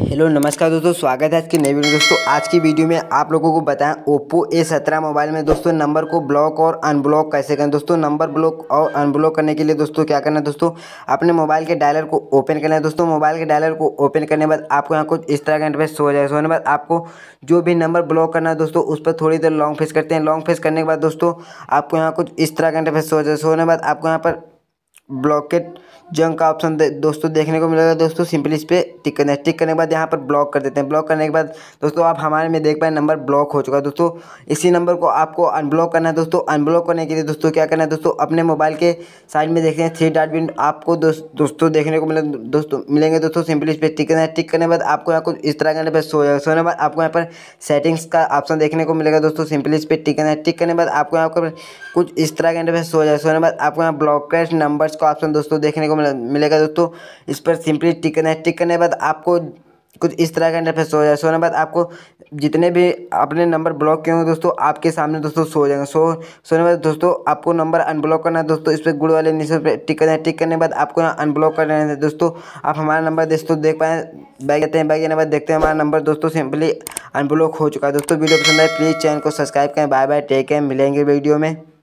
hello नमस्कार दोस्तों स्वागत है आज की नई वीडियो दोस्तों आज की वीडियो में आप लोगों को बताएं ओप्पो ए सत्रह मोबाइल में दोस्तों नंबर को ब्लॉक और अनब्लॉक कैसे करें दोस्तों नंबर ब्लॉक और अनब्लॉक करने के लिए दोस्तों क्या करना है दोस्तों अपने मोबाइल के डायलर को ओपन करना है दोस्तों मोबाइल के डायलर को ओपन करने के बाद आपको यहाँ कुछ इस तरह का इंटरफेस हो जाएगा सोने बाद आपको जो भी नंबर ब्लॉक करना है दोस्तों उस पर थोड़ी देर लॉन्ग फेस करते हैं लॉन्ग फेस करने के बाद दोस्तों आपको यहाँ कुछ इस तरह का इंटरफेस हो जाए सोने बाद आपको यहाँ पर ब्लॉकेट जंक का ऑप्शन दे, दोस्तों देखने को मिलेगा दोस्तों सिंपली इस पर टिक करना है टिक करने के बाद यहाँ पर ब्लॉक कर देते हैं ब्लॉक करने के बाद दोस्तों आप हमारे में देख पाए नंबर ब्लॉक हो चुका है दोस्तों इसी नंबर को आपको अनब्लॉक करना है दोस्तों अनब्लॉक करने के लिए दोस्तों क्या करना है दोस्तों अपने मोबाइल के साइड में देखते हैं थ्री डाट बिन आपको दोस्तों देखने को मिले दोस्तों मिलेंगे दोस्तों सिंपली इस पर टिक करना है टिक करने के बाद आपको यहाँ कुछ इस तरह करने पर सो जाएगा सोने बाद आपको यहाँ पर सेटिंग्स का ऑप्शन देखने को मिलेगा दोस्तों सिंपली इस पर टिक करना है टिक करने बाद आपको यहाँ पर कुछ इस तरह करने पर सो जाएगा सोने बाद आपको यहाँ ब्लॉकेट नंबर्स इसका ऑप्शन दोस्तों देखने को मिलेगा दोस्तों इस पर सिंपली टिक करना है टिक करने के बाद आपको कुछ इस तरह का इंटरफेस हो जाए सोने बाद आपको जितने भी अपने नंबर ब्लॉक किए होंगे दोस्तों आपके सामने दोस्तों सो जाएंगे सो सोने बाद दोस्तों आपको नंबर अनब्लॉक करना है दोस्तों इस पर गुड़ वाले नीचे पर टिक करना है टिक करने के बाद आपको ना अनब्लॉक कर है दोस्तों आप हमारा नंबर दोस्तों देख पाए बैग देते हैं बैग के बाद देखते हैं हमारा नंबर दोस्तों सिंपली अनब्लॉक हो चुका है दोस्तों वीडियो पसंद आए प्लीज़ चैनल को सब्सक्राइब करें बाय बाय टेक केयर मिलेंगे वीडियो में